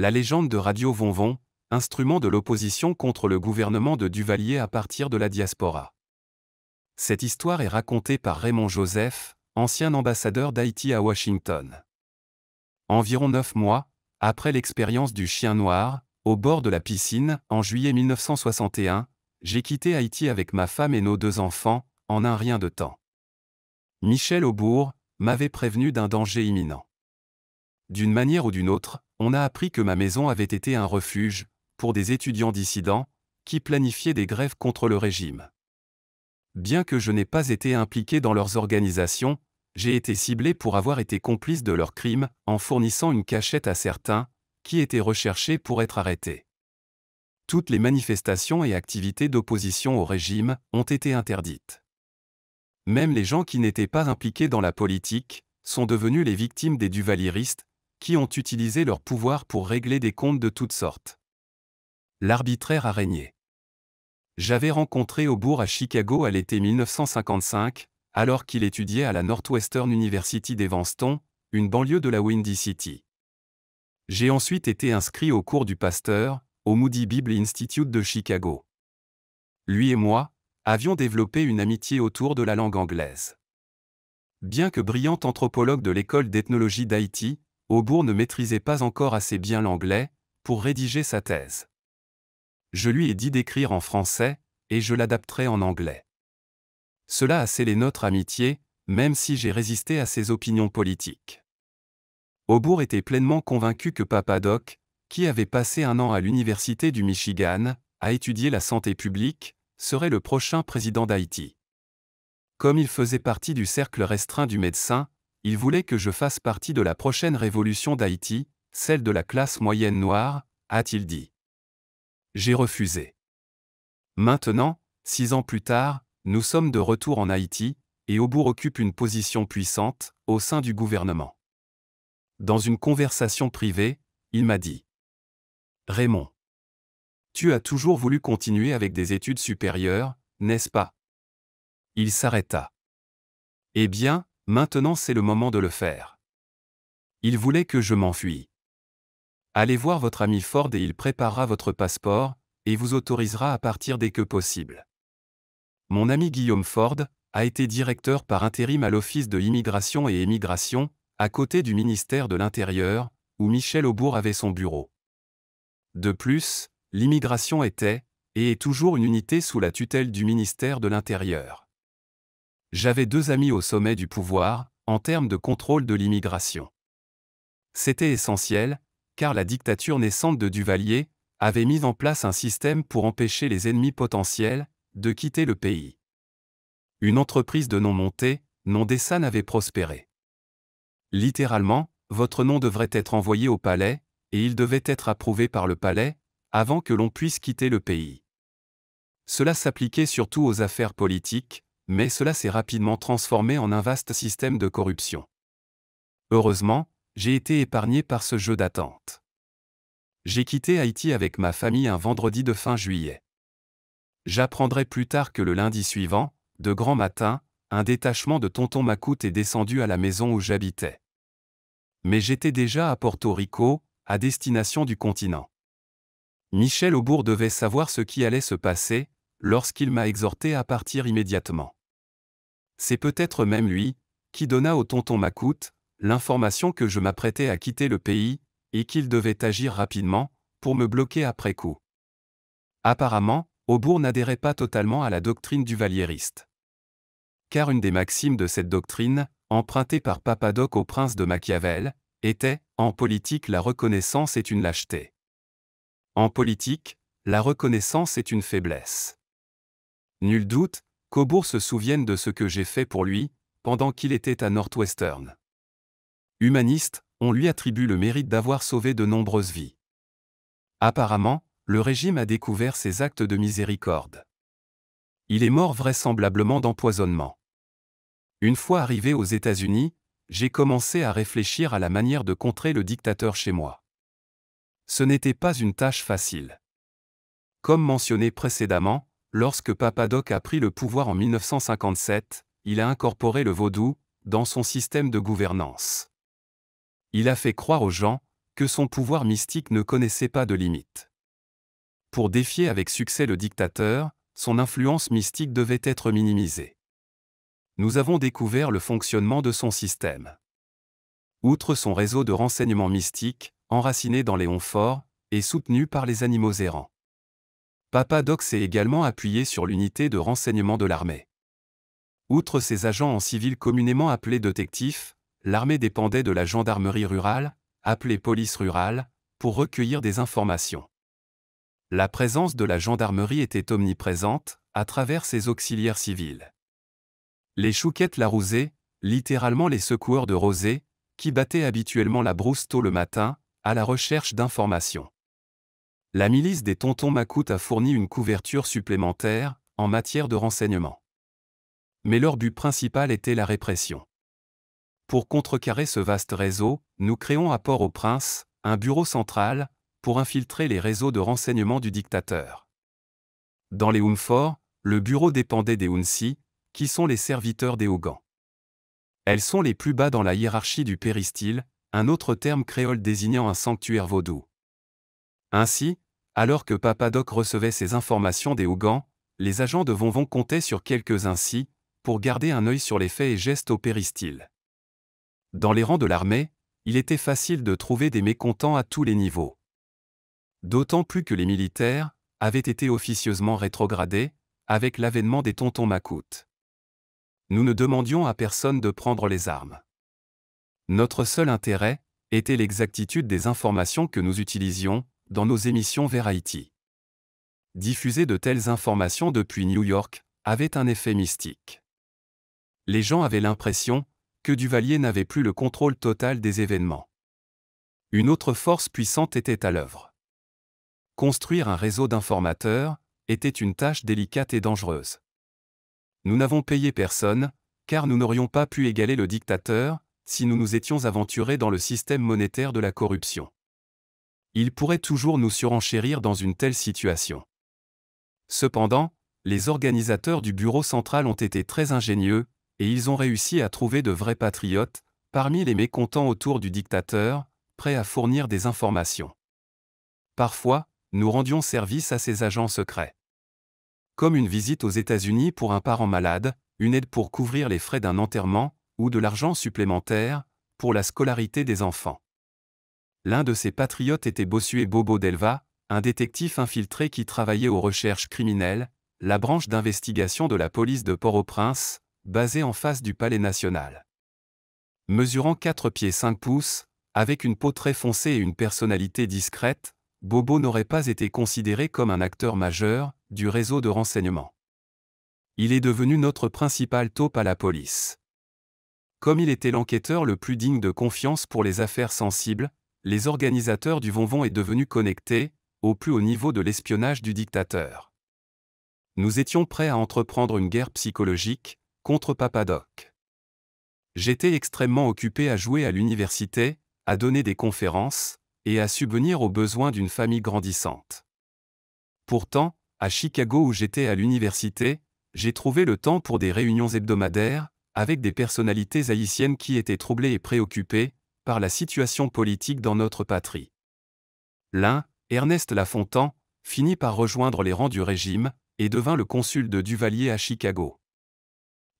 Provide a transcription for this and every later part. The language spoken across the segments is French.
La légende de Radio Von, instrument de l'opposition contre le gouvernement de Duvalier à partir de la diaspora. Cette histoire est racontée par Raymond Joseph, ancien ambassadeur d'Haïti à Washington. Environ neuf mois, après l'expérience du chien noir, au bord de la piscine, en juillet 1961, j'ai quitté Haïti avec ma femme et nos deux enfants, en un rien de temps. Michel Aubourg m'avait prévenu d'un danger imminent. D'une manière ou d'une autre, on a appris que ma maison avait été un refuge, pour des étudiants dissidents, qui planifiaient des grèves contre le régime. Bien que je n'ai pas été impliqué dans leurs organisations, j'ai été ciblé pour avoir été complice de leurs crimes en fournissant une cachette à certains, qui étaient recherchés pour être arrêtés. Toutes les manifestations et activités d'opposition au régime ont été interdites. Même les gens qui n'étaient pas impliqués dans la politique sont devenus les victimes des duvaliristes qui ont utilisé leur pouvoir pour régler des comptes de toutes sortes. L'arbitraire a régné. J'avais rencontré Aubourg à Chicago à l'été 1955, alors qu'il étudiait à la Northwestern University d'Evanston, une banlieue de la Windy City. J'ai ensuite été inscrit au cours du pasteur, au Moody Bible Institute de Chicago. Lui et moi, avions développé une amitié autour de la langue anglaise. Bien que brillant anthropologue de l'école d'ethnologie d'Haïti, Aubourg ne maîtrisait pas encore assez bien l'anglais pour rédiger sa thèse. Je lui ai dit d'écrire en français, et je l'adapterai en anglais. Cela a scellé notre amitié, même si j'ai résisté à ses opinions politiques. Aubourg était pleinement convaincu que Papadoc, qui avait passé un an à l'Université du Michigan, à étudier la santé publique, serait le prochain président d'Haïti. Comme il faisait partie du cercle restreint du médecin, il voulait que je fasse partie de la prochaine révolution d'Haïti, celle de la classe moyenne noire, a-t-il dit. J'ai refusé. Maintenant, six ans plus tard, nous sommes de retour en Haïti, et Aubourg occupe une position puissante au sein du gouvernement. Dans une conversation privée, il m'a dit Raymond, tu as toujours voulu continuer avec des études supérieures, n'est-ce pas Il s'arrêta. Eh bien, Maintenant c'est le moment de le faire. Il voulait que je m'enfuis. Allez voir votre ami Ford et il préparera votre passeport, et vous autorisera à partir dès que possible. Mon ami Guillaume Ford a été directeur par intérim à l'Office de immigration et émigration, à côté du ministère de l'Intérieur, où Michel Aubourg avait son bureau. De plus, l'immigration était, et est toujours une unité sous la tutelle du ministère de l'Intérieur. J'avais deux amis au sommet du pouvoir, en termes de contrôle de l'immigration. C'était essentiel, car la dictature naissante de Duvalier avait mis en place un système pour empêcher les ennemis potentiels de quitter le pays. Une entreprise de non-montée, non-dessin avait prospéré. Littéralement, votre nom devrait être envoyé au palais, et il devait être approuvé par le palais, avant que l'on puisse quitter le pays. Cela s'appliquait surtout aux affaires politiques, mais cela s'est rapidement transformé en un vaste système de corruption. Heureusement, j'ai été épargné par ce jeu d'attente. J'ai quitté Haïti avec ma famille un vendredi de fin juillet. J'apprendrai plus tard que le lundi suivant, de grand matin, un détachement de Tonton Makout est descendu à la maison où j'habitais. Mais j'étais déjà à Porto Rico, à destination du continent. Michel Aubourg devait savoir ce qui allait se passer, lorsqu'il m'a exhorté à partir immédiatement. C'est peut-être même lui, qui donna au tonton Macoute l'information que je m'apprêtais à quitter le pays, et qu'il devait agir rapidement, pour me bloquer après coup. Apparemment, Aubourg n'adhérait pas totalement à la doctrine du valiériste. Car une des maximes de cette doctrine, empruntée par Papadoc au prince de Machiavel, était En politique la reconnaissance est une lâcheté. En politique, la reconnaissance est une faiblesse. Nul doute Cobourg se souvienne de ce que j'ai fait pour lui, pendant qu'il était à Northwestern. Humaniste, on lui attribue le mérite d'avoir sauvé de nombreuses vies. Apparemment, le régime a découvert ses actes de miséricorde. Il est mort vraisemblablement d'empoisonnement. Une fois arrivé aux États-Unis, j'ai commencé à réfléchir à la manière de contrer le dictateur chez moi. Ce n'était pas une tâche facile. Comme mentionné précédemment, Lorsque Papadoc a pris le pouvoir en 1957, il a incorporé le vaudou dans son système de gouvernance. Il a fait croire aux gens que son pouvoir mystique ne connaissait pas de limites. Pour défier avec succès le dictateur, son influence mystique devait être minimisée. Nous avons découvert le fonctionnement de son système. Outre son réseau de renseignements mystiques, enraciné dans les honts et soutenu par les animaux errants. Papa Dox s'est également appuyé sur l'unité de renseignement de l'armée. Outre ses agents en civil communément appelés détectifs, l'armée dépendait de la gendarmerie rurale, appelée police rurale, pour recueillir des informations. La présence de la gendarmerie était omniprésente, à travers ses auxiliaires civils. Les chouquettes la littéralement les secoueurs de rosée, qui battaient habituellement la brousse tôt le matin, à la recherche d'informations la milice des tontons Makout a fourni une couverture supplémentaire en matière de renseignement. Mais leur but principal était la répression. Pour contrecarrer ce vaste réseau, nous créons à Port-au-Prince un bureau central pour infiltrer les réseaux de renseignement du dictateur. Dans les Oumforts, le bureau dépendait des Hounsi, qui sont les serviteurs des Hougans. Elles sont les plus bas dans la hiérarchie du péristyle, un autre terme créole désignant un sanctuaire vaudou. Ainsi, alors que Papadoc recevait ces informations des Hougans, les agents de Vonvon comptaient sur quelques-uns pour garder un œil sur les faits et gestes au péristyle. Dans les rangs de l'armée, il était facile de trouver des mécontents à tous les niveaux. D'autant plus que les militaires avaient été officieusement rétrogradés avec l'avènement des tontons Makout. Nous ne demandions à personne de prendre les armes. Notre seul intérêt était l'exactitude des informations que nous utilisions dans nos émissions vers Haïti. Diffuser de telles informations depuis New York avait un effet mystique. Les gens avaient l'impression que Duvalier n'avait plus le contrôle total des événements. Une autre force puissante était à l'œuvre. Construire un réseau d'informateurs était une tâche délicate et dangereuse. Nous n'avons payé personne, car nous n'aurions pas pu égaler le dictateur si nous nous étions aventurés dans le système monétaire de la corruption il pourrait toujours nous surenchérir dans une telle situation. Cependant, les organisateurs du bureau central ont été très ingénieux, et ils ont réussi à trouver de vrais patriotes, parmi les mécontents autour du dictateur, prêts à fournir des informations. Parfois, nous rendions service à ces agents secrets. Comme une visite aux États-Unis pour un parent malade, une aide pour couvrir les frais d'un enterrement, ou de l'argent supplémentaire, pour la scolarité des enfants. L'un de ses patriotes était Bossuet Bobo Delva, un détective infiltré qui travaillait aux recherches criminelles, la branche d'investigation de la police de Port-au-Prince, basée en face du Palais national. Mesurant 4 pieds 5 pouces, avec une peau très foncée et une personnalité discrète, Bobo n'aurait pas été considéré comme un acteur majeur du réseau de renseignement. Il est devenu notre principal taupe à la police. Comme il était l'enquêteur le plus digne de confiance pour les affaires sensibles, les organisateurs du Vonvon est devenu connectés au plus haut niveau de l'espionnage du dictateur. Nous étions prêts à entreprendre une guerre psychologique contre Papadoc. J'étais extrêmement occupé à jouer à l'université, à donner des conférences, et à subvenir aux besoins d'une famille grandissante. Pourtant, à Chicago où j'étais à l'université, j'ai trouvé le temps pour des réunions hebdomadaires, avec des personnalités haïtiennes qui étaient troublées et préoccupées, par la situation politique dans notre patrie. L'un, Ernest Lafontan, finit par rejoindre les rangs du régime et devint le consul de Duvalier à Chicago.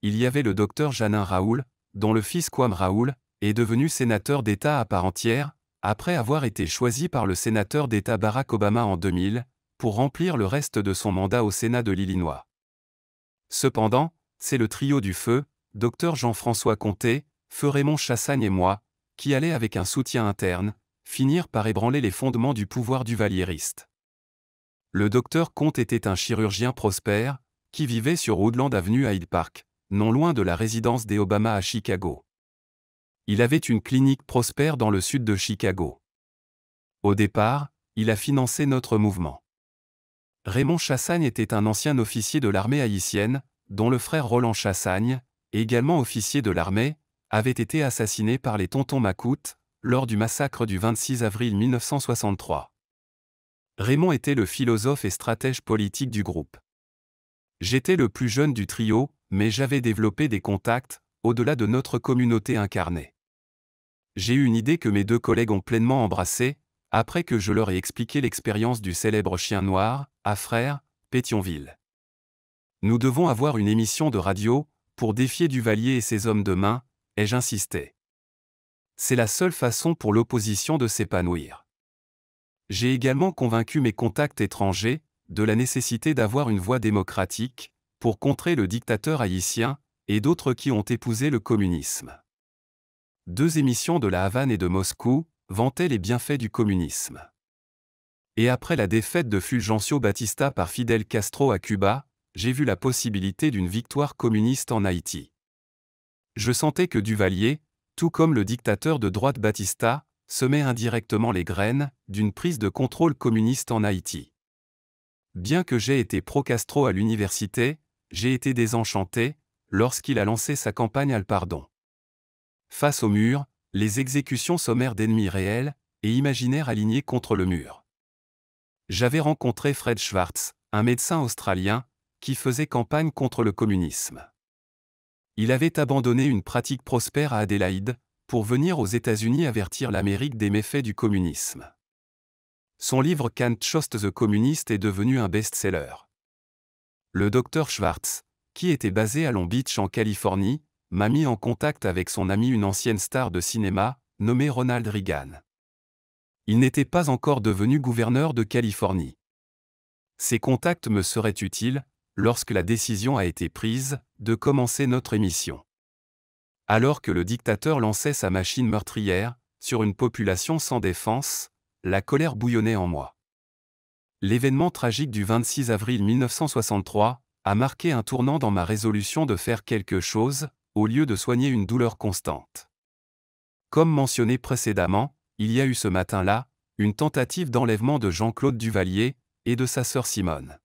Il y avait le docteur Janin Raoul, dont le fils Kwame Raoul est devenu sénateur d'État à part entière, après avoir été choisi par le sénateur d'État Barack Obama en 2000, pour remplir le reste de son mandat au Sénat de l'Illinois. Cependant, c'est le trio du feu, docteur Jean-François Comté, Feu Raymond Chassagne et moi, qui allait avec un soutien interne, finir par ébranler les fondements du pouvoir du valiériste. Le docteur Comte était un chirurgien prospère, qui vivait sur Woodland Avenue à Hyde Park, non loin de la résidence des Obama à Chicago. Il avait une clinique prospère dans le sud de Chicago. Au départ, il a financé notre mouvement. Raymond Chassagne était un ancien officier de l'armée haïtienne, dont le frère Roland Chassagne, également officier de l'armée, avait été assassiné par les tontons Makout lors du massacre du 26 avril 1963. Raymond était le philosophe et stratège politique du groupe. J'étais le plus jeune du trio, mais j'avais développé des contacts, au-delà de notre communauté incarnée. J'ai eu une idée que mes deux collègues ont pleinement embrassée, après que je leur ai expliqué l'expérience du célèbre chien noir, à frère, Pétionville. Nous devons avoir une émission de radio, pour défier Duvalier et ses hommes de main, et j'insistais. C'est la seule façon pour l'opposition de s'épanouir. J'ai également convaincu mes contacts étrangers de la nécessité d'avoir une voie démocratique pour contrer le dictateur haïtien et d'autres qui ont épousé le communisme. Deux émissions de La Havane et de Moscou vantaient les bienfaits du communisme. Et après la défaite de Fulgencio Batista par Fidel Castro à Cuba, j'ai vu la possibilité d'une victoire communiste en Haïti je sentais que Duvalier, tout comme le dictateur de droite Batista, semait indirectement les graines d'une prise de contrôle communiste en Haïti. Bien que j'aie été pro-Castro à l'université, j'ai été désenchanté lorsqu'il a lancé sa campagne al pardon. Face au mur, les exécutions sommaires d'ennemis réels et imaginaires alignés contre le mur. J'avais rencontré Fred Schwartz, un médecin australien, qui faisait campagne contre le communisme il avait abandonné une pratique prospère à Adélaïde, pour venir aux États-Unis avertir l'Amérique des méfaits du communisme. Son livre Can't Schost the Communist est devenu un best-seller. Le docteur Schwartz, qui était basé à Long Beach en Californie, m'a mis en contact avec son ami une ancienne star de cinéma, nommée Ronald Reagan. Il n'était pas encore devenu gouverneur de Californie. Ces contacts me seraient utiles, lorsque la décision a été prise, de commencer notre émission. Alors que le dictateur lançait sa machine meurtrière, sur une population sans défense, la colère bouillonnait en moi. L'événement tragique du 26 avril 1963 a marqué un tournant dans ma résolution de faire quelque chose, au lieu de soigner une douleur constante. Comme mentionné précédemment, il y a eu ce matin-là, une tentative d'enlèvement de Jean-Claude Duvalier et de sa sœur Simone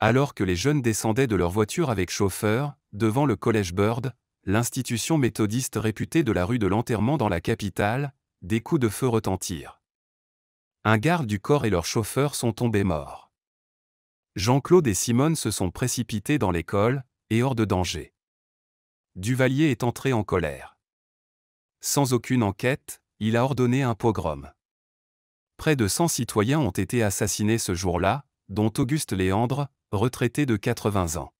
alors que les jeunes descendaient de leur voiture avec chauffeur, devant le Collège Bird, l'institution méthodiste réputée de la rue de l'enterrement dans la capitale, des coups de feu retentirent. Un garde du corps et leur chauffeur sont tombés morts. Jean-Claude et Simone se sont précipités dans l'école, et hors de danger. Duvalier est entré en colère. Sans aucune enquête, il a ordonné un pogrom. Près de 100 citoyens ont été assassinés ce jour-là, dont Auguste Léandre, retraité de 80 ans.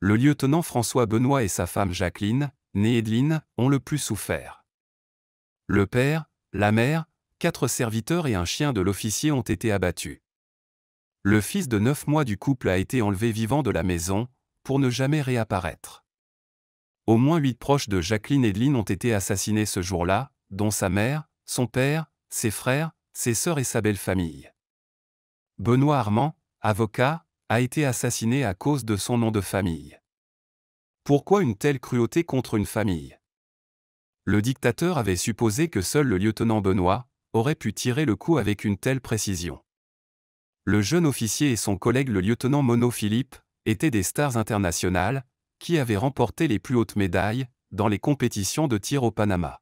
Le lieutenant François Benoît et sa femme Jacqueline, née Edeline, ont le plus souffert. Le père, la mère, quatre serviteurs et un chien de l'officier ont été abattus. Le fils de neuf mois du couple a été enlevé vivant de la maison, pour ne jamais réapparaître. Au moins huit proches de Jacqueline Edeline ont été assassinés ce jour-là, dont sa mère, son père, ses frères, ses sœurs et sa belle famille. Benoît Armand, avocat, a été assassiné à cause de son nom de famille. Pourquoi une telle cruauté contre une famille Le dictateur avait supposé que seul le lieutenant Benoît aurait pu tirer le coup avec une telle précision. Le jeune officier et son collègue le lieutenant Mono Philippe étaient des stars internationales qui avaient remporté les plus hautes médailles dans les compétitions de tir au Panama.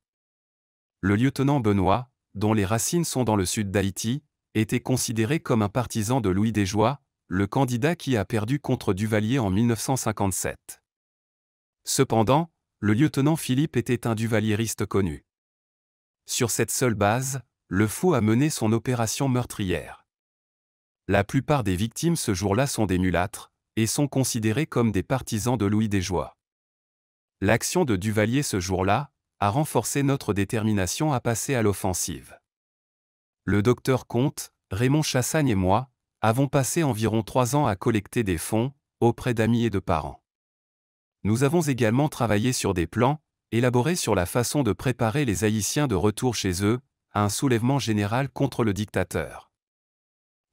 Le lieutenant Benoît, dont les racines sont dans le sud d'Haïti, était considéré comme un partisan de Louis Desjoie, le candidat qui a perdu contre Duvalier en 1957. Cependant, le lieutenant Philippe était un duvalieriste connu. Sur cette seule base, le faux a mené son opération meurtrière. La plupart des victimes ce jour-là sont des mulâtres, et sont considérés comme des partisans de Louis Desjoie. L'action de Duvalier ce jour-là a renforcé notre détermination à passer à l'offensive. Le docteur Comte, Raymond Chassagne et moi avons passé environ trois ans à collecter des fonds auprès d'amis et de parents. Nous avons également travaillé sur des plans, élaborés sur la façon de préparer les Haïtiens de retour chez eux, à un soulèvement général contre le dictateur.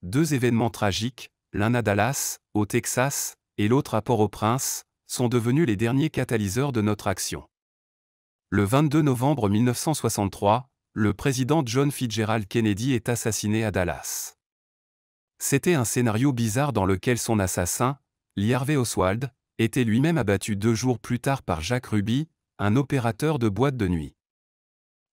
Deux événements tragiques, l'un à Dallas, au Texas, et l'autre à Port-au-Prince, sont devenus les derniers catalyseurs de notre action. Le 22 novembre 1963, le président John Fitzgerald Kennedy est assassiné à Dallas. C'était un scénario bizarre dans lequel son assassin, Lee Oswald, était lui-même abattu deux jours plus tard par Jacques Ruby, un opérateur de boîte de nuit.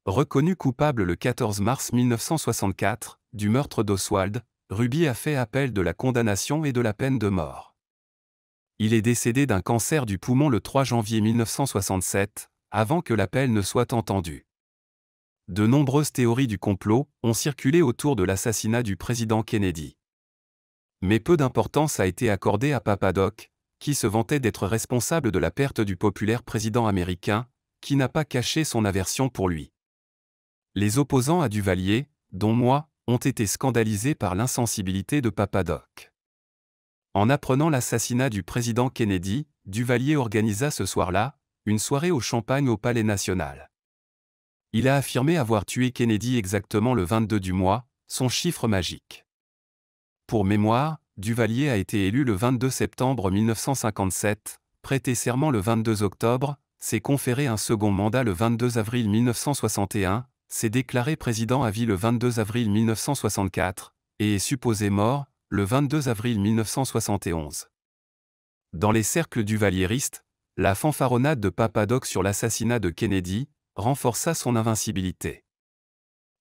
Reconnu coupable le 14 mars 1964 du meurtre d'Oswald, Ruby a fait appel de la condamnation et de la peine de mort. Il est décédé d'un cancer du poumon le 3 janvier 1967, avant que l'appel ne soit entendu. De nombreuses théories du complot ont circulé autour de l'assassinat du président Kennedy mais peu d'importance a été accordée à Papadoc, qui se vantait d'être responsable de la perte du populaire président américain, qui n'a pas caché son aversion pour lui. Les opposants à Duvalier, dont moi, ont été scandalisés par l'insensibilité de Papadoc. En apprenant l'assassinat du président Kennedy, Duvalier organisa ce soir-là une soirée au champagne au Palais national. Il a affirmé avoir tué Kennedy exactement le 22 du mois, son chiffre magique. Pour mémoire, Duvalier a été élu le 22 septembre 1957, prêté serment le 22 octobre, s'est conféré un second mandat le 22 avril 1961, s'est déclaré président à vie le 22 avril 1964, et est supposé mort le 22 avril 1971. Dans les cercles duvaliéristes, la fanfaronnade de Papadoc sur l'assassinat de Kennedy renforça son invincibilité.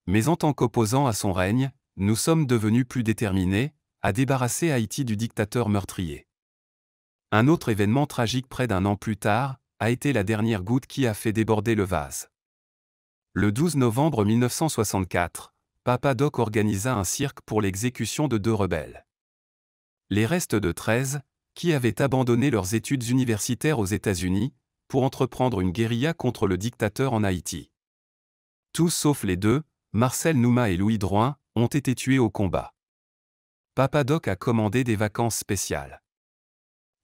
Mais en tant qu'opposant à son règne, nous sommes devenus plus déterminés à débarrasser Haïti du dictateur meurtrier. Un autre événement tragique près d'un an plus tard a été la dernière goutte qui a fait déborder le vase. Le 12 novembre 1964, Papa Doc organisa un cirque pour l'exécution de deux rebelles. Les restes de 13, qui avaient abandonné leurs études universitaires aux États-Unis, pour entreprendre une guérilla contre le dictateur en Haïti. Tous sauf les deux, Marcel Nouma et Louis Droin ont été tués au combat. Papadoc a commandé des vacances spéciales.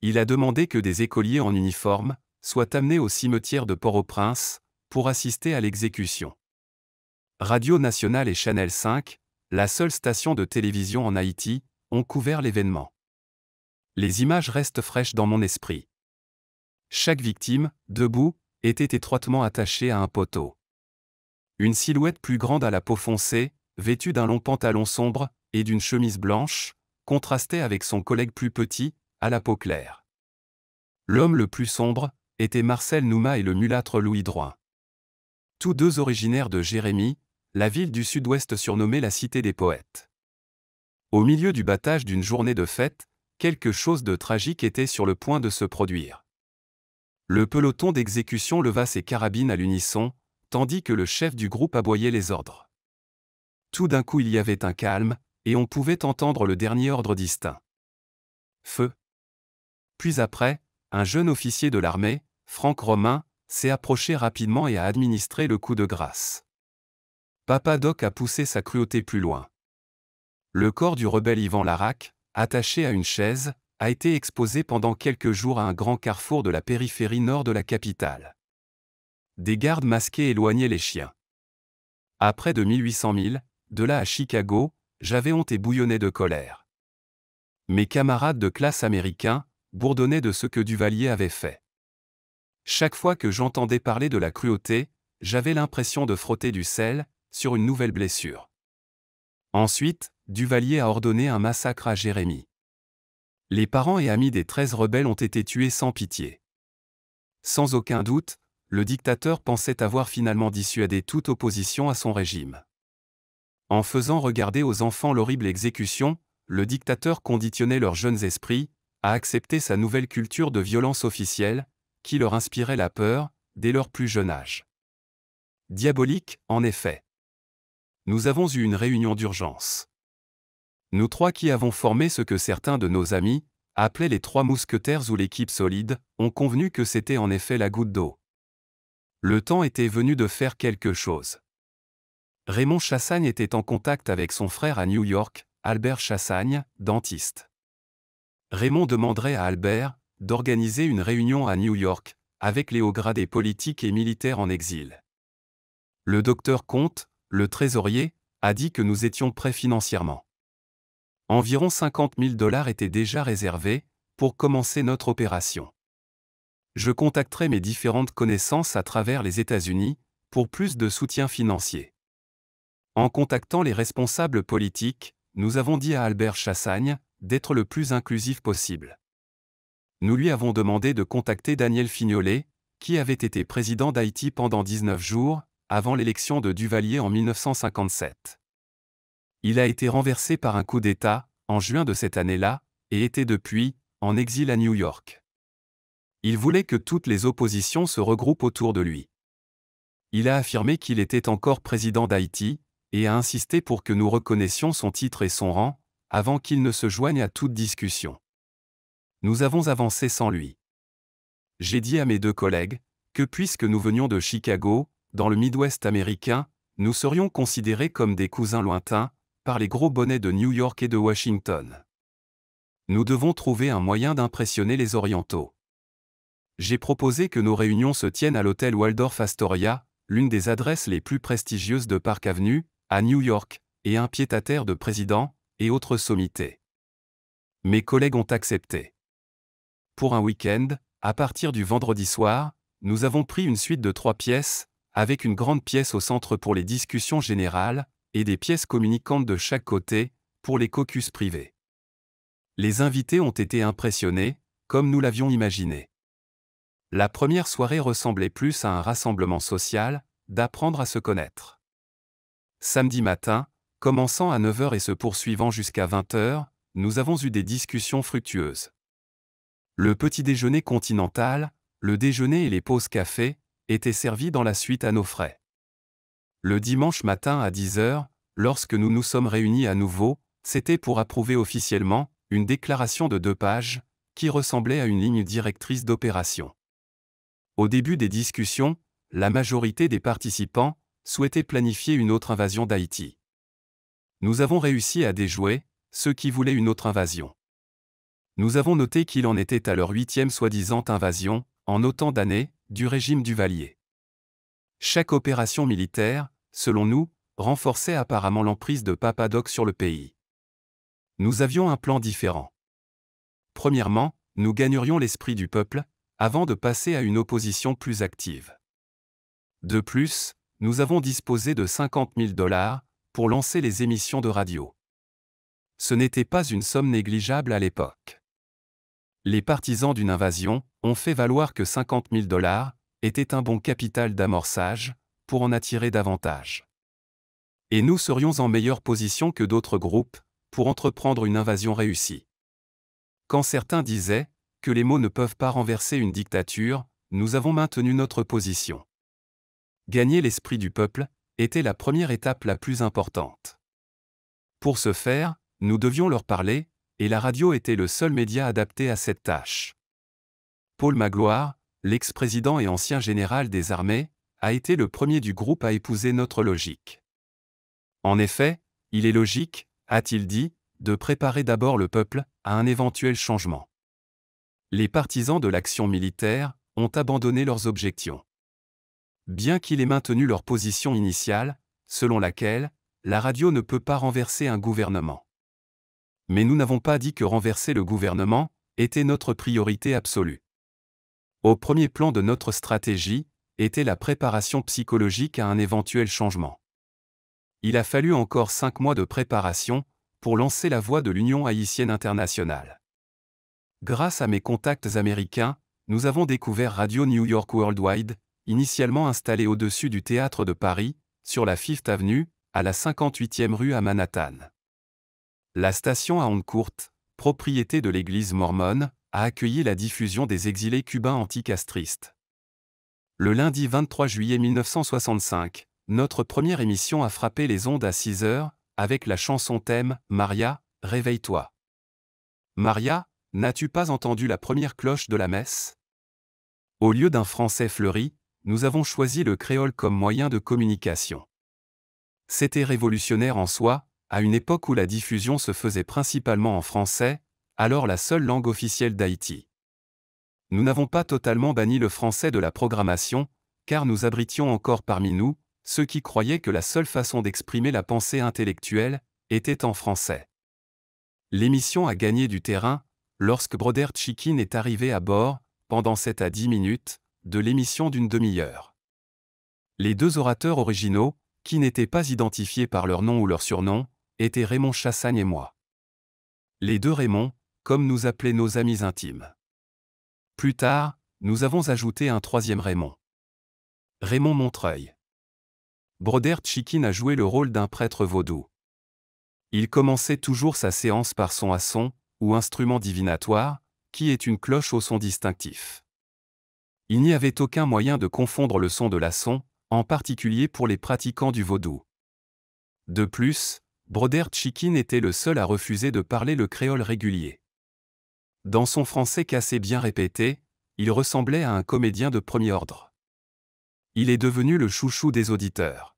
Il a demandé que des écoliers en uniforme soient amenés au cimetière de Port-au-Prince pour assister à l'exécution. Radio Nationale et Channel 5, la seule station de télévision en Haïti, ont couvert l'événement. Les images restent fraîches dans mon esprit. Chaque victime, debout, était étroitement attachée à un poteau. Une silhouette plus grande à la peau foncée, vêtu d'un long pantalon sombre et d'une chemise blanche, contrastait avec son collègue plus petit, à la peau claire. L'homme le plus sombre était Marcel Nouma et le mulâtre Louis Droit. Tous deux originaires de Jérémie, la ville du sud-ouest surnommée la Cité des Poètes. Au milieu du battage d'une journée de fête, quelque chose de tragique était sur le point de se produire. Le peloton d'exécution leva ses carabines à l'unisson, tandis que le chef du groupe aboyait les ordres. Tout d'un coup il y avait un calme, et on pouvait entendre le dernier ordre distinct. Feu. Puis après, un jeune officier de l'armée, Franck Romain, s'est approché rapidement et a administré le coup de grâce. Papa Doc a poussé sa cruauté plus loin. Le corps du rebelle Ivan Larac, attaché à une chaise, a été exposé pendant quelques jours à un grand carrefour de la périphérie nord de la capitale. Des gardes masqués éloignaient les chiens. Après de 1800 000, de là à Chicago, j'avais honte et bouillonnais de colère. Mes camarades de classe américains bourdonnaient de ce que Duvalier avait fait. Chaque fois que j'entendais parler de la cruauté, j'avais l'impression de frotter du sel sur une nouvelle blessure. Ensuite, Duvalier a ordonné un massacre à Jérémy. Les parents et amis des 13 rebelles ont été tués sans pitié. Sans aucun doute, le dictateur pensait avoir finalement dissuadé toute opposition à son régime. En faisant regarder aux enfants l'horrible exécution, le dictateur conditionnait leurs jeunes esprits à accepter sa nouvelle culture de violence officielle, qui leur inspirait la peur dès leur plus jeune âge. Diabolique, en effet. Nous avons eu une réunion d'urgence. Nous trois qui avons formé ce que certains de nos amis, appelaient les trois mousquetaires ou l'équipe solide, ont convenu que c'était en effet la goutte d'eau. Le temps était venu de faire quelque chose. Raymond Chassagne était en contact avec son frère à New York, Albert Chassagne, dentiste. Raymond demanderait à Albert d'organiser une réunion à New York, avec les hauts gradés politiques et militaires en exil. Le docteur Comte, le trésorier, a dit que nous étions prêts financièrement. Environ 50 000 dollars étaient déjà réservés pour commencer notre opération. Je contacterai mes différentes connaissances à travers les États-Unis pour plus de soutien financier. En contactant les responsables politiques, nous avons dit à Albert Chassagne d'être le plus inclusif possible. Nous lui avons demandé de contacter Daniel Fignolet, qui avait été président d'Haïti pendant 19 jours, avant l'élection de Duvalier en 1957. Il a été renversé par un coup d'État, en juin de cette année-là, et était depuis, en exil à New York. Il voulait que toutes les oppositions se regroupent autour de lui. Il a affirmé qu'il était encore président d'Haïti, et a insisté pour que nous reconnaissions son titre et son rang, avant qu'il ne se joigne à toute discussion. Nous avons avancé sans lui. J'ai dit à mes deux collègues que puisque nous venions de Chicago, dans le Midwest américain, nous serions considérés comme des cousins lointains, par les gros bonnets de New York et de Washington. Nous devons trouver un moyen d'impressionner les Orientaux. J'ai proposé que nos réunions se tiennent à l'hôtel Waldorf Astoria, l'une des adresses les plus prestigieuses de Park Avenue, à New York, et un pied-à-terre de président et autres sommités. Mes collègues ont accepté. Pour un week-end, à partir du vendredi soir, nous avons pris une suite de trois pièces, avec une grande pièce au centre pour les discussions générales, et des pièces communicantes de chaque côté, pour les caucus privés. Les invités ont été impressionnés, comme nous l'avions imaginé. La première soirée ressemblait plus à un rassemblement social, d'apprendre à se connaître. Samedi matin, commençant à 9h et se poursuivant jusqu'à 20h, nous avons eu des discussions fructueuses. Le petit déjeuner continental, le déjeuner et les pauses café étaient servis dans la suite à nos frais. Le dimanche matin à 10h, lorsque nous nous sommes réunis à nouveau, c'était pour approuver officiellement une déclaration de deux pages qui ressemblait à une ligne directrice d'opération. Au début des discussions, la majorité des participants souhaitaient planifier une autre invasion d'Haïti. Nous avons réussi à déjouer ceux qui voulaient une autre invasion. Nous avons noté qu'il en était à leur huitième soi-disant invasion, en autant d'années, du régime du Valier. Chaque opération militaire, selon nous, renforçait apparemment l'emprise de Papadoc sur le pays. Nous avions un plan différent. Premièrement, nous gagnerions l'esprit du peuple, avant de passer à une opposition plus active. De plus, nous avons disposé de 50 000 dollars pour lancer les émissions de radio. Ce n'était pas une somme négligeable à l'époque. Les partisans d'une invasion ont fait valoir que 50 000 dollars était un bon capital d'amorçage pour en attirer davantage. Et nous serions en meilleure position que d'autres groupes pour entreprendre une invasion réussie. Quand certains disaient que les mots ne peuvent pas renverser une dictature, nous avons maintenu notre position gagner l'esprit du peuple, était la première étape la plus importante. Pour ce faire, nous devions leur parler, et la radio était le seul média adapté à cette tâche. Paul Magloire, l'ex-président et ancien général des armées, a été le premier du groupe à épouser notre logique. En effet, il est logique, a-t-il dit, de préparer d'abord le peuple à un éventuel changement. Les partisans de l'action militaire ont abandonné leurs objections bien qu'il ait maintenu leur position initiale, selon laquelle la radio ne peut pas renverser un gouvernement. Mais nous n'avons pas dit que renverser le gouvernement était notre priorité absolue. Au premier plan de notre stratégie était la préparation psychologique à un éventuel changement. Il a fallu encore cinq mois de préparation pour lancer la voie de l'Union haïtienne internationale. Grâce à mes contacts américains, nous avons découvert Radio New York Worldwide, initialement installé au-dessus du théâtre de Paris, sur la Fifth Avenue, à la 58e rue à Manhattan. La station à ondes propriété de l'église mormone, a accueilli la diffusion des exilés cubains anticastristes. Le lundi 23 juillet 1965, notre première émission a frappé les ondes à 6 heures, avec la chanson thème Maria, réveille-toi. Maria, n'as-tu pas entendu la première cloche de la messe Au lieu d'un français fleuri, nous avons choisi le créole comme moyen de communication. C'était révolutionnaire en soi, à une époque où la diffusion se faisait principalement en français, alors la seule langue officielle d'Haïti. Nous n'avons pas totalement banni le français de la programmation, car nous abritions encore parmi nous ceux qui croyaient que la seule façon d'exprimer la pensée intellectuelle était en français. L'émission a gagné du terrain lorsque Broder Chikin est arrivé à bord, pendant 7 à 10 minutes, de l'émission d'une demi-heure. Les deux orateurs originaux, qui n'étaient pas identifiés par leur nom ou leur surnom, étaient Raymond Chassagne et moi. Les deux Raymond, comme nous appelaient nos amis intimes. Plus tard, nous avons ajouté un troisième Raymond. Raymond Montreuil. Broder Chikin a joué le rôle d'un prêtre vaudou. Il commençait toujours sa séance par son à son, ou instrument divinatoire, qui est une cloche au son distinctif. Il n'y avait aucun moyen de confondre le son de la son, en particulier pour les pratiquants du vaudou. De plus, Broder Tchikin était le seul à refuser de parler le créole régulier. Dans son français cassé bien répété, il ressemblait à un comédien de premier ordre. Il est devenu le chouchou des auditeurs.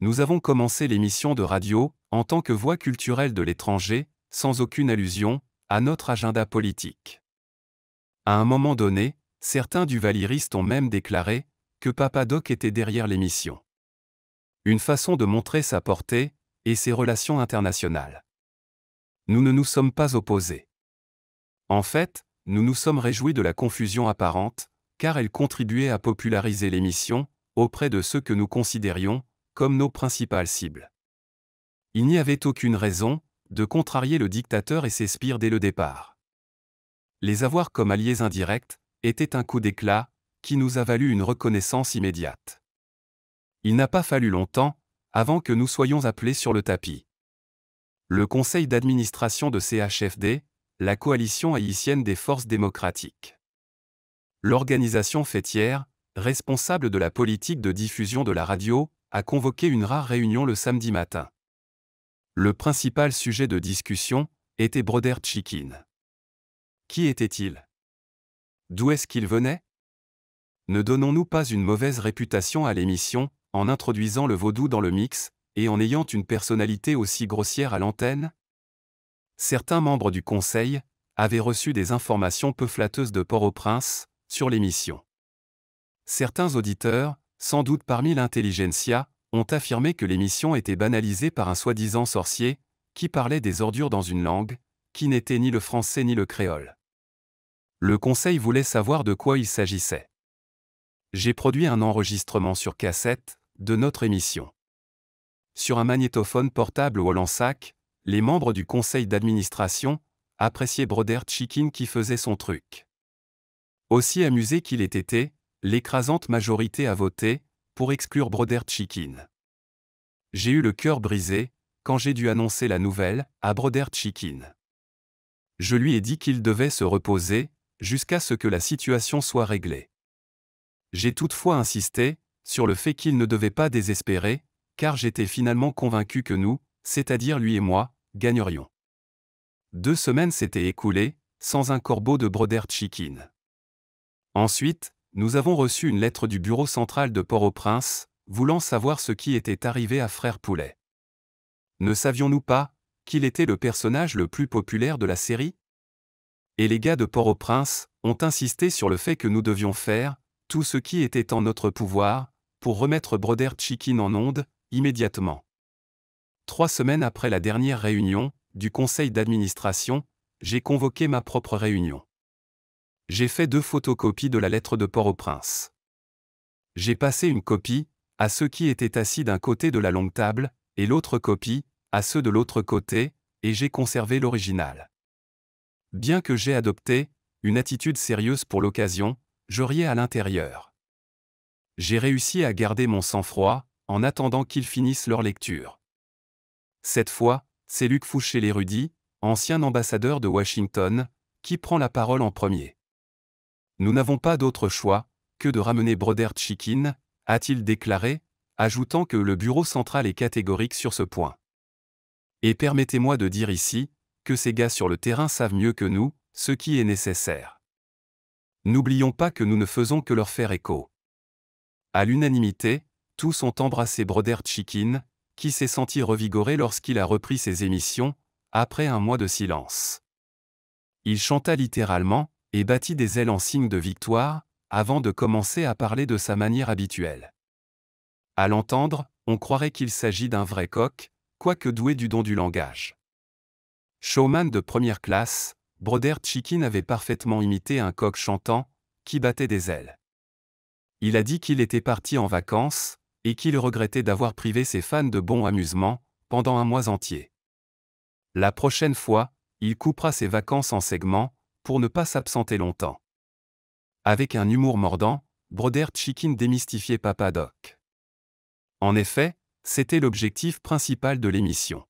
Nous avons commencé l'émission de radio, en tant que voix culturelle de l'étranger, sans aucune allusion, à notre agenda politique. À un moment donné, Certains du Valiriste ont même déclaré que Papadoc était derrière l'émission. Une façon de montrer sa portée et ses relations internationales. Nous ne nous sommes pas opposés. En fait, nous nous sommes réjouis de la confusion apparente, car elle contribuait à populariser l'émission auprès de ceux que nous considérions comme nos principales cibles. Il n'y avait aucune raison de contrarier le dictateur et ses spires dès le départ. Les avoir comme alliés indirects était un coup d'éclat, qui nous a valu une reconnaissance immédiate. Il n'a pas fallu longtemps, avant que nous soyons appelés sur le tapis. Le conseil d'administration de CHFD, la coalition haïtienne des forces démocratiques. L'organisation fêtière, responsable de la politique de diffusion de la radio, a convoqué une rare réunion le samedi matin. Le principal sujet de discussion était Broder Chikin. Qui était-il D'où est-ce qu'il venait Ne donnons-nous pas une mauvaise réputation à l'émission, en introduisant le vaudou dans le mix, et en ayant une personnalité aussi grossière à l'antenne Certains membres du Conseil avaient reçu des informations peu flatteuses de Port-au-Prince sur l'émission. Certains auditeurs, sans doute parmi l'intelligentsia, ont affirmé que l'émission était banalisée par un soi-disant sorcier, qui parlait des ordures dans une langue, qui n'était ni le français ni le créole. Le conseil voulait savoir de quoi il s'agissait. J'ai produit un enregistrement sur cassette de notre émission. Sur un magnétophone portable au lansac, les membres du conseil d'administration appréciaient Broder Chicken qui faisait son truc. Aussi amusé qu'il ait été, l'écrasante majorité a voté pour exclure Broder Chicken. J'ai eu le cœur brisé quand j'ai dû annoncer la nouvelle à Broder Chicken. Je lui ai dit qu'il devait se reposer jusqu'à ce que la situation soit réglée. J'ai toutefois insisté, sur le fait qu'il ne devait pas désespérer, car j'étais finalement convaincu que nous, c'est-à-dire lui et moi, gagnerions. Deux semaines s'étaient écoulées, sans un corbeau de Broder chiquine Ensuite, nous avons reçu une lettre du bureau central de Port-au-Prince, voulant savoir ce qui était arrivé à Frère Poulet. Ne savions-nous pas qu'il était le personnage le plus populaire de la série et les gars de Port-au-Prince, ont insisté sur le fait que nous devions faire tout ce qui était en notre pouvoir pour remettre Broder Chicken en onde immédiatement. Trois semaines après la dernière réunion du conseil d'administration, j'ai convoqué ma propre réunion. J'ai fait deux photocopies de la lettre de Port-au-Prince. J'ai passé une copie à ceux qui étaient assis d'un côté de la longue table et l'autre copie à ceux de l'autre côté, et j'ai conservé l'original. Bien que j'ai adopté une attitude sérieuse pour l'occasion, je riais à l'intérieur. J'ai réussi à garder mon sang-froid en attendant qu'ils finissent leur lecture. Cette fois, c'est Luc Fouché l'érudit, ancien ambassadeur de Washington, qui prend la parole en premier. Nous n'avons pas d'autre choix que de ramener Brodert Chikin, a-t-il déclaré, ajoutant que le Bureau central est catégorique sur ce point. Et permettez-moi de dire ici ces gars sur le terrain savent mieux que nous, ce qui est nécessaire. N'oublions pas que nous ne faisons que leur faire écho. À l'unanimité, tous ont embrassé Broder Chikin, qui s'est senti revigoré lorsqu'il a repris ses émissions, après un mois de silence. Il chanta littéralement, et battit des ailes en signe de victoire, avant de commencer à parler de sa manière habituelle. À l'entendre, on croirait qu'il s'agit d'un vrai coq, quoique doué du don du langage. Showman de première classe, Broder Chicken avait parfaitement imité un coq chantant, qui battait des ailes. Il a dit qu'il était parti en vacances, et qu'il regrettait d'avoir privé ses fans de bons amusements, pendant un mois entier. La prochaine fois, il coupera ses vacances en segments, pour ne pas s'absenter longtemps. Avec un humour mordant, Broder Chicken démystifiait Papa Doc. En effet, c'était l'objectif principal de l'émission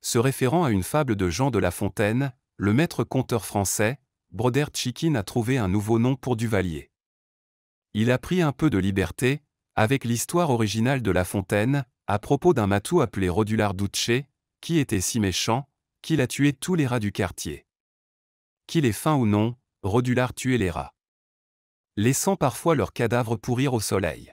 se référant à une fable de Jean de La Fontaine, le maître conteur français, Broder Chikin a trouvé un nouveau nom pour Duvalier. Il a pris un peu de liberté, avec l'histoire originale de La Fontaine, à propos d'un matou appelé Rodular Duce, qui était si méchant, qu'il a tué tous les rats du quartier. Qu'il ait faim ou non, Rodular tuait les rats. Laissant parfois leurs cadavres pourrir au soleil.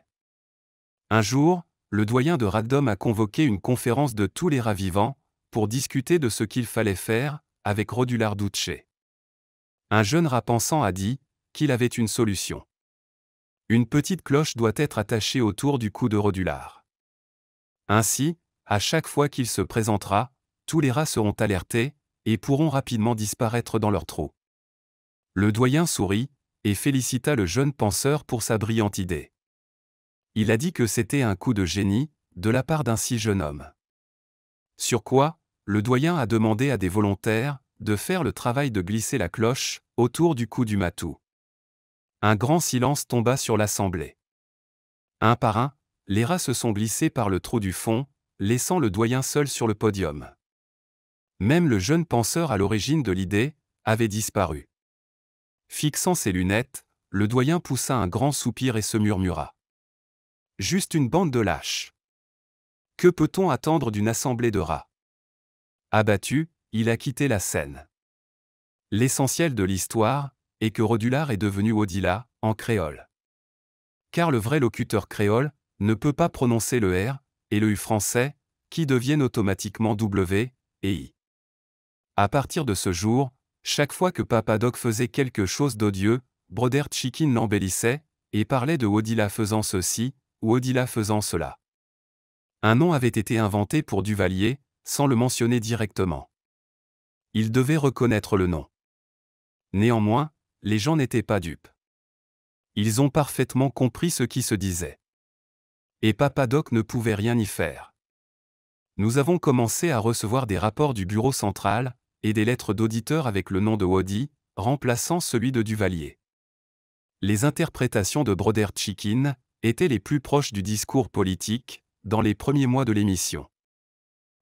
Un jour, le doyen de Radom a convoqué une conférence de tous les rats vivants, pour discuter de ce qu'il fallait faire, avec Rodular Duce. Un jeune rat pensant a dit qu'il avait une solution. Une petite cloche doit être attachée autour du cou de Rodular. Ainsi, à chaque fois qu'il se présentera, tous les rats seront alertés et pourront rapidement disparaître dans leur trou. Le doyen sourit et félicita le jeune penseur pour sa brillante idée. Il a dit que c'était un coup de génie de la part d'un si jeune homme. Sur quoi, le doyen a demandé à des volontaires de faire le travail de glisser la cloche autour du cou du matou. Un grand silence tomba sur l'assemblée. Un par un, les rats se sont glissés par le trou du fond, laissant le doyen seul sur le podium. Même le jeune penseur à l'origine de l'idée avait disparu. Fixant ses lunettes, le doyen poussa un grand soupir et se murmura. Juste une bande de lâches. Que peut-on attendre d'une assemblée de rats Abattu, il a quitté la scène. L'essentiel de l'histoire est que Rodular est devenu Odila, en créole. Car le vrai locuteur créole ne peut pas prononcer le R et le U français, qui deviennent automatiquement W et I. À partir de ce jour, chaque fois que Papadoc faisait quelque chose d'odieux, Broder Chikin l'embellissait et parlait de Odila faisant ceci ou Odila faisant cela. Un nom avait été inventé pour Duvalier, sans le mentionner directement. Il devait reconnaître le nom. Néanmoins, les gens n'étaient pas dupes. Ils ont parfaitement compris ce qui se disait. Et Papadoc ne pouvait rien y faire. Nous avons commencé à recevoir des rapports du bureau central et des lettres d'auditeurs avec le nom de Wadi, remplaçant celui de Duvalier. Les interprétations de Broder Chikin étaient les plus proches du discours politique dans les premiers mois de l'émission.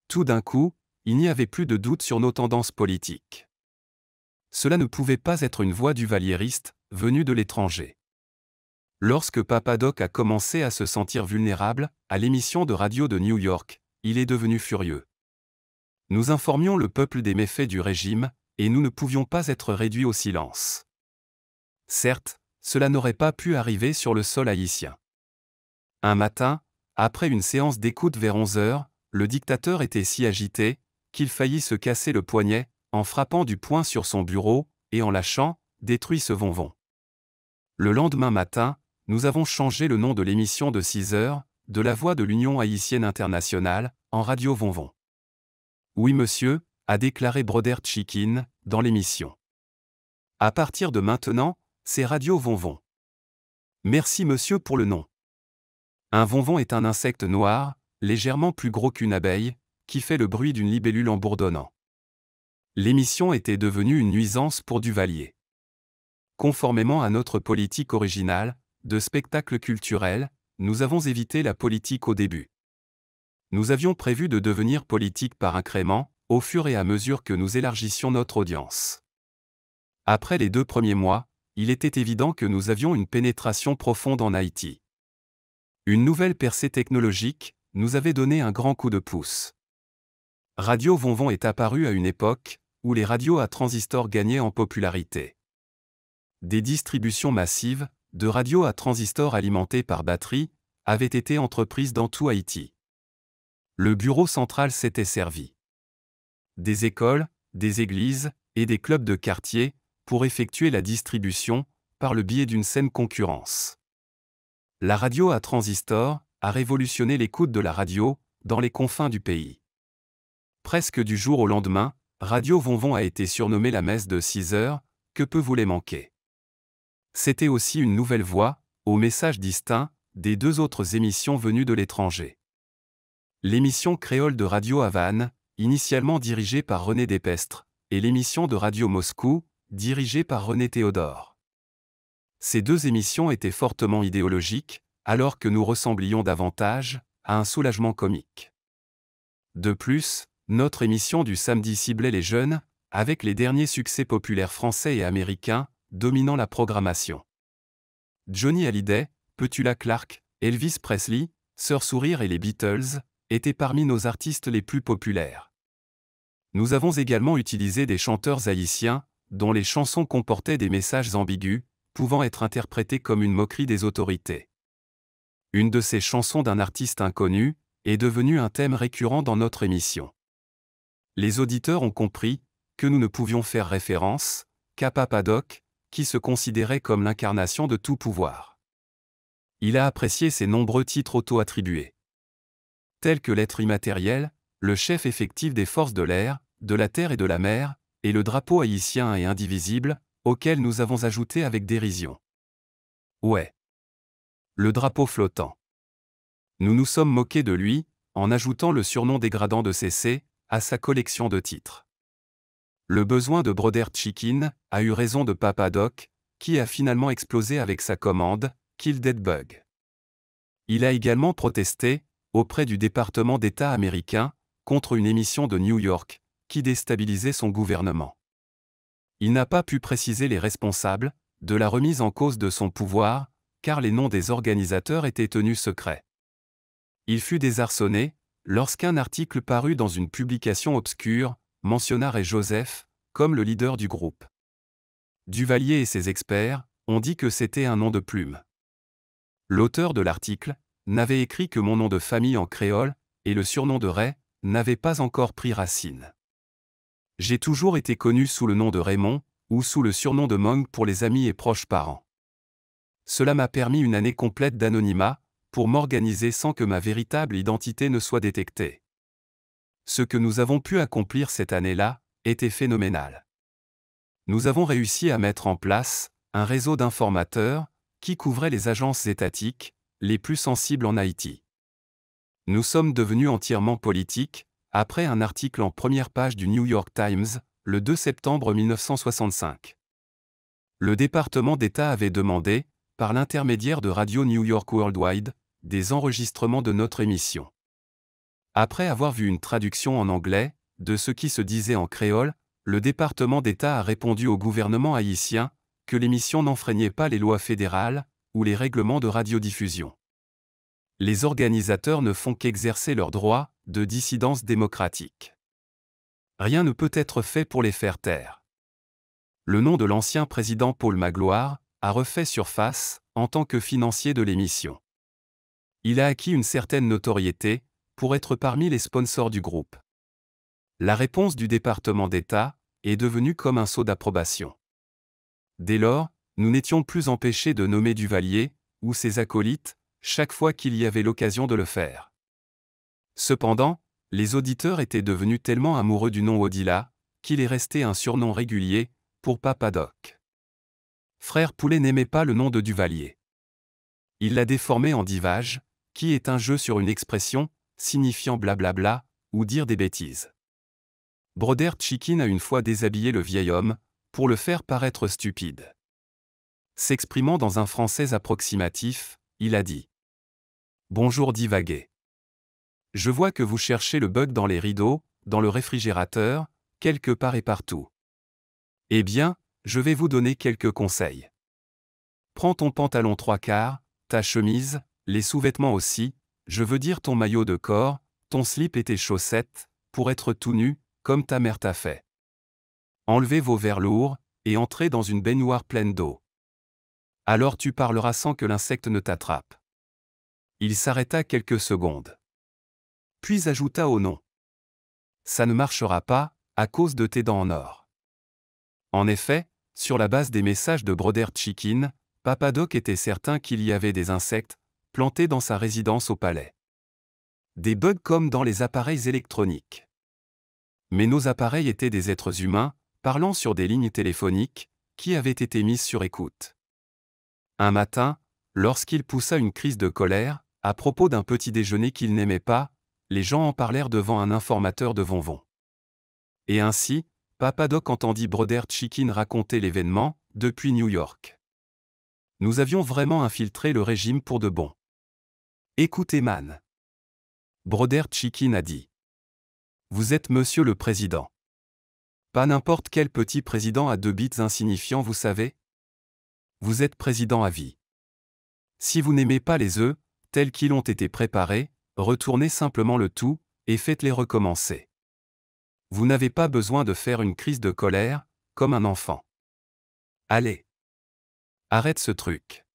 Tout d'un coup, il n'y avait plus de doute sur nos tendances politiques. Cela ne pouvait pas être une voix du valiériste, venue de l'étranger. Lorsque Papadoc a commencé à se sentir vulnérable, à l'émission de radio de New York, il est devenu furieux. Nous informions le peuple des méfaits du régime, et nous ne pouvions pas être réduits au silence. Certes, cela n'aurait pas pu arriver sur le sol haïtien. Un matin, après une séance d'écoute vers 11 heures, le dictateur était si agité qu'il faillit se casser le poignet en frappant du poing sur son bureau et en lâchant détruit ce vonvon. Le lendemain matin, nous avons changé le nom de l'émission de 6 heures de la voix de l'Union haïtienne internationale en radio Vonvon. Oui, monsieur, a déclaré Broder Chikin dans l'émission. À partir de maintenant, c'est Radio Vonvon. Merci monsieur pour le nom. Un vonvon est un insecte noir, légèrement plus gros qu'une abeille, qui fait le bruit d'une libellule en bourdonnant. L'émission était devenue une nuisance pour Duvalier. Conformément à notre politique originale, de spectacle culturel, nous avons évité la politique au début. Nous avions prévu de devenir politique par incrément, au fur et à mesure que nous élargissions notre audience. Après les deux premiers mois, il était évident que nous avions une pénétration profonde en Haïti. Une nouvelle percée technologique, nous avait donné un grand coup de pouce. Radio Von est apparue à une époque où les radios à transistors gagnaient en popularité. Des distributions massives de radios à transistors alimentées par batterie avaient été entreprises dans tout Haïti. Le bureau central s'était servi. Des écoles, des églises et des clubs de quartier pour effectuer la distribution par le biais d'une saine concurrence. La radio à transistor a révolutionné l'écoute de la radio, dans les confins du pays. Presque du jour au lendemain, Radio Von a été surnommée la messe de 6 heures, que peu les manquer. C'était aussi une nouvelle voix, au message distinct, des deux autres émissions venues de l'étranger. L'émission créole de Radio Havane, initialement dirigée par René Dépestre, et l'émission de Radio Moscou, dirigée par René Théodore. Ces deux émissions étaient fortement idéologiques, alors que nous ressemblions davantage à un soulagement comique. De plus, notre émission du samedi ciblait les jeunes, avec les derniers succès populaires français et américains, dominant la programmation. Johnny Hallyday, Petula Clark, Elvis Presley, Sœur Sourire et les Beatles étaient parmi nos artistes les plus populaires. Nous avons également utilisé des chanteurs haïtiens, dont les chansons comportaient des messages ambigus, pouvant être interprétés comme une moquerie des autorités une de ces chansons d'un artiste inconnu, est devenue un thème récurrent dans notre émission. Les auditeurs ont compris que nous ne pouvions faire référence qu'à Papadoc, qui se considérait comme l'incarnation de tout pouvoir. Il a apprécié ses nombreux titres auto-attribués. Tels que l'être immatériel, le chef effectif des forces de l'air, de la terre et de la mer, et le drapeau haïtien et indivisible, auquel nous avons ajouté avec dérision. Ouais le drapeau flottant. Nous nous sommes moqués de lui, en ajoutant le surnom dégradant de CC, à sa collection de titres. Le besoin de Broder Chicken a eu raison de Papa Doc, qui a finalement explosé avec sa commande, Kill Dead Bug. Il a également protesté, auprès du département d'État américain, contre une émission de New York, qui déstabilisait son gouvernement. Il n'a pas pu préciser les responsables de la remise en cause de son pouvoir, car les noms des organisateurs étaient tenus secrets. Il fut désarçonné lorsqu'un article parut dans une publication obscure mentionna Ray Joseph comme le leader du groupe. Duvalier et ses experts ont dit que c'était un nom de plume. L'auteur de l'article n'avait écrit que mon nom de famille en créole et le surnom de Ray n'avait pas encore pris racine. J'ai toujours été connu sous le nom de Raymond ou sous le surnom de Mong pour les amis et proches parents. Cela m'a permis une année complète d'anonymat, pour m'organiser sans que ma véritable identité ne soit détectée. Ce que nous avons pu accomplir cette année-là était phénoménal. Nous avons réussi à mettre en place un réseau d'informateurs qui couvrait les agences étatiques les plus sensibles en Haïti. Nous sommes devenus entièrement politiques, après un article en première page du New York Times, le 2 septembre 1965. Le département d'État avait demandé, par l'intermédiaire de Radio New York Worldwide, des enregistrements de notre émission. Après avoir vu une traduction en anglais, de ce qui se disait en créole, le département d'État a répondu au gouvernement haïtien que l'émission n'enfreignait pas les lois fédérales ou les règlements de radiodiffusion. Les organisateurs ne font qu'exercer leurs droits de dissidence démocratique. Rien ne peut être fait pour les faire taire. Le nom de l'ancien président Paul Magloire, a refait surface, en tant que financier de l'émission. Il a acquis une certaine notoriété, pour être parmi les sponsors du groupe. La réponse du département d'État est devenue comme un saut d'approbation. Dès lors, nous n'étions plus empêchés de nommer Duvalier, ou ses acolytes, chaque fois qu'il y avait l'occasion de le faire. Cependant, les auditeurs étaient devenus tellement amoureux du nom Odila, qu'il est resté un surnom régulier, pour Papadock. Frère Poulet n'aimait pas le nom de Duvalier. Il l'a déformé en divage, qui est un jeu sur une expression, signifiant blablabla, ou dire des bêtises. Broder Chicken a une fois déshabillé le vieil homme, pour le faire paraître stupide. S'exprimant dans un français approximatif, il a dit Bonjour divagué. Je vois que vous cherchez le bug dans les rideaux, dans le réfrigérateur, quelque part et partout. Eh bien, je vais vous donner quelques conseils. Prends ton pantalon trois quarts, ta chemise, les sous-vêtements aussi, je veux dire ton maillot de corps, ton slip et tes chaussettes, pour être tout nu, comme ta mère t'a fait. Enlevez vos verres lourds, et entrez dans une baignoire pleine d'eau. Alors tu parleras sans que l'insecte ne t'attrape. Il s'arrêta quelques secondes. Puis ajouta au nom. Ça ne marchera pas, à cause de tes dents en or. En effet, sur la base des messages de Broder Chicken, Papadoc était certain qu'il y avait des insectes, plantés dans sa résidence au palais. Des bugs comme dans les appareils électroniques. Mais nos appareils étaient des êtres humains, parlant sur des lignes téléphoniques, qui avaient été mises sur écoute. Un matin, lorsqu'il poussa une crise de colère, à propos d'un petit déjeuner qu'il n'aimait pas, les gens en parlèrent devant un informateur de von. Et ainsi, Papadoc entendit Broder Chicken raconter l'événement, depuis New York. Nous avions vraiment infiltré le régime pour de bon. Écoutez Man. Broder Chicken a dit. Vous êtes monsieur le président. Pas n'importe quel petit président à deux bits insignifiants, vous savez Vous êtes président à vie. Si vous n'aimez pas les œufs, tels qu'ils ont été préparés, retournez simplement le tout, et faites-les recommencer vous n'avez pas besoin de faire une crise de colère, comme un enfant. Allez. Arrête ce truc.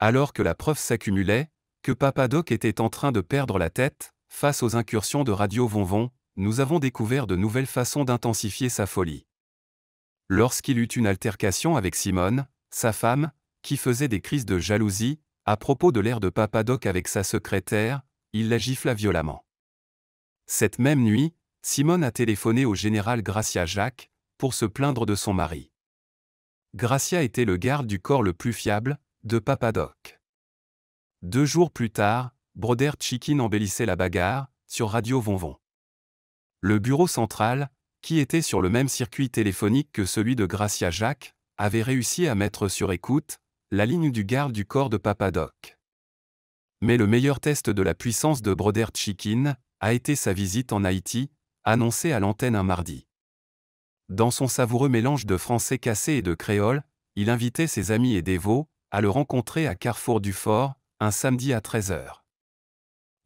Alors que la preuve s'accumulait, que Papadoc était en train de perdre la tête, face aux incursions de Radio Von, nous avons découvert de nouvelles façons d'intensifier sa folie. Lorsqu'il eut une altercation avec Simone, sa femme, qui faisait des crises de jalousie, à propos de l'air de Papadoc avec sa secrétaire, il la gifla violemment. Cette même nuit, Simone a téléphoné au général Gracia Jacques pour se plaindre de son mari. Gracia était le garde du corps le plus fiable de Papadoc. Deux jours plus tard, Broder Chikin embellissait la bagarre sur Radio Von. Le bureau central, qui était sur le même circuit téléphonique que celui de Gracia Jacques, avait réussi à mettre sur écoute la ligne du garde du corps de Papadoc. Mais le meilleur test de la puissance de Broder Chikin a été sa visite en Haïti annoncé à l'antenne un mardi. Dans son savoureux mélange de français cassé et de créole, il invitait ses amis et dévots à le rencontrer à Carrefour du Fort, un samedi à 13h.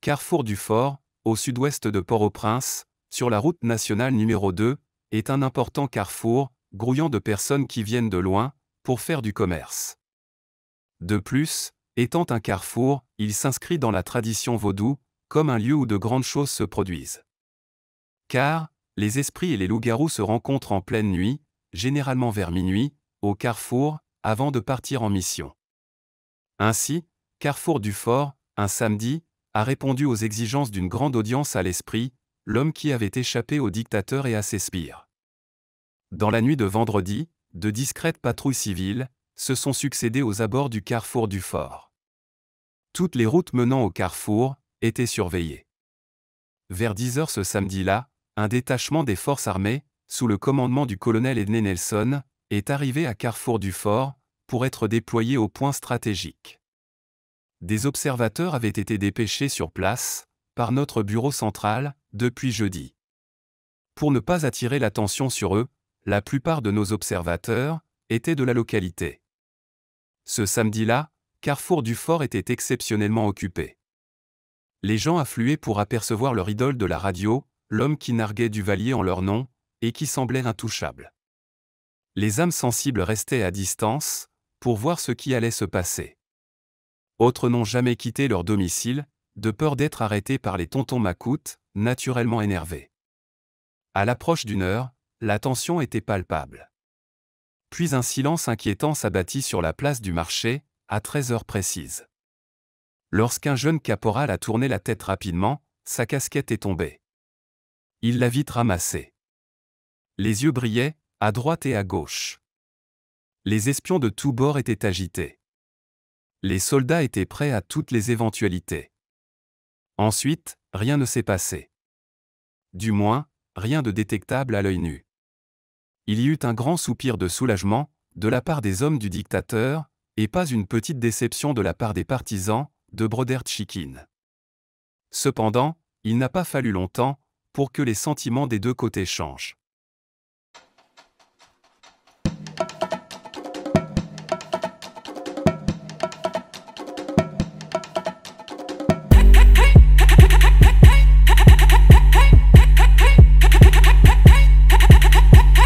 Carrefour du Fort, au sud-ouest de Port-au-Prince, sur la route nationale numéro 2, est un important carrefour, grouillant de personnes qui viennent de loin, pour faire du commerce. De plus, étant un carrefour, il s'inscrit dans la tradition vaudou, comme un lieu où de grandes choses se produisent car les esprits et les loups-garous se rencontrent en pleine nuit, généralement vers minuit, au carrefour, avant de partir en mission. Ainsi, Carrefour du Fort, un samedi, a répondu aux exigences d'une grande audience à l'esprit, l'homme qui avait échappé au dictateur et à ses spires. Dans la nuit de vendredi, de discrètes patrouilles civiles se sont succédées aux abords du carrefour du fort. Toutes les routes menant au carrefour étaient surveillées. Vers 10 heures ce samedi-là, un détachement des forces armées, sous le commandement du colonel Edney Nelson, est arrivé à Carrefour du Fort, pour être déployé au point stratégique. Des observateurs avaient été dépêchés sur place, par notre bureau central, depuis jeudi. Pour ne pas attirer l'attention sur eux, la plupart de nos observateurs étaient de la localité. Ce samedi-là, Carrefour du Fort était exceptionnellement occupé. Les gens affluaient pour apercevoir leur idole de la radio, l'homme qui narguait Duvalier en leur nom, et qui semblait intouchable. Les âmes sensibles restaient à distance, pour voir ce qui allait se passer. Autres n'ont jamais quitté leur domicile, de peur d'être arrêtés par les tontons macoutes, naturellement énervés. À l'approche d'une heure, la tension était palpable. Puis un silence inquiétant s'abattit sur la place du marché, à 13 heures précises. Lorsqu'un jeune caporal a tourné la tête rapidement, sa casquette est tombée. Il l'a vite ramassée. Les yeux brillaient, à droite et à gauche. Les espions de tous bords étaient agités. Les soldats étaient prêts à toutes les éventualités. Ensuite, rien ne s'est passé. Du moins, rien de détectable à l'œil nu. Il y eut un grand soupir de soulagement, de la part des hommes du dictateur, et pas une petite déception de la part des partisans, de Broder chikin Cependant, il n'a pas fallu longtemps, pour que les sentiments des deux côtés changent.